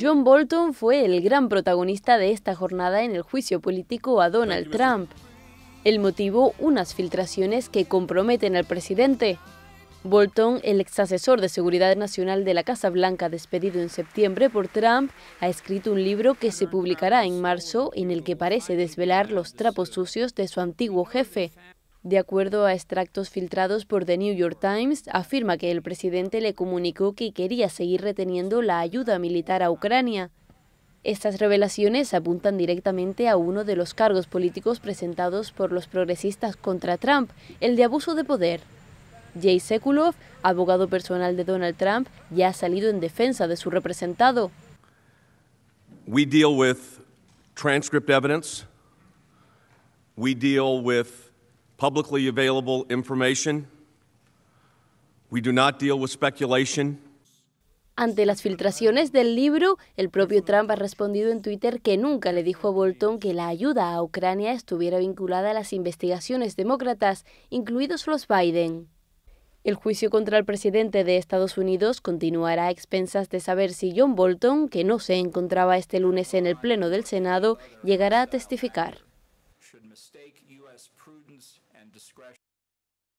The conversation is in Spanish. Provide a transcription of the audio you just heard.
John Bolton fue el gran protagonista de esta jornada en el juicio político a Donald Trump. El motivo, unas filtraciones que comprometen al presidente. Bolton, el ex asesor de seguridad nacional de la Casa Blanca despedido en septiembre por Trump, ha escrito un libro que se publicará en marzo en el que parece desvelar los trapos sucios de su antiguo jefe, de acuerdo a extractos filtrados por The New York Times, afirma que el presidente le comunicó que quería seguir reteniendo la ayuda militar a Ucrania. Estas revelaciones apuntan directamente a uno de los cargos políticos presentados por los progresistas contra Trump, el de abuso de poder. Jay Sekulov, abogado personal de Donald Trump, ya ha salido en defensa de su representado. We deal with transcript evidence. We deal with ante las filtraciones del libro, el propio Trump ha respondido en Twitter que nunca le dijo a Bolton que la ayuda a Ucrania estuviera vinculada a las investigaciones demócratas, incluidos los Biden. El juicio contra el presidente de Estados Unidos continuará a expensas de saber si John Bolton, que no se encontraba este lunes en el Pleno del Senado, llegará a testificar. should mistake U.S. prudence and discretion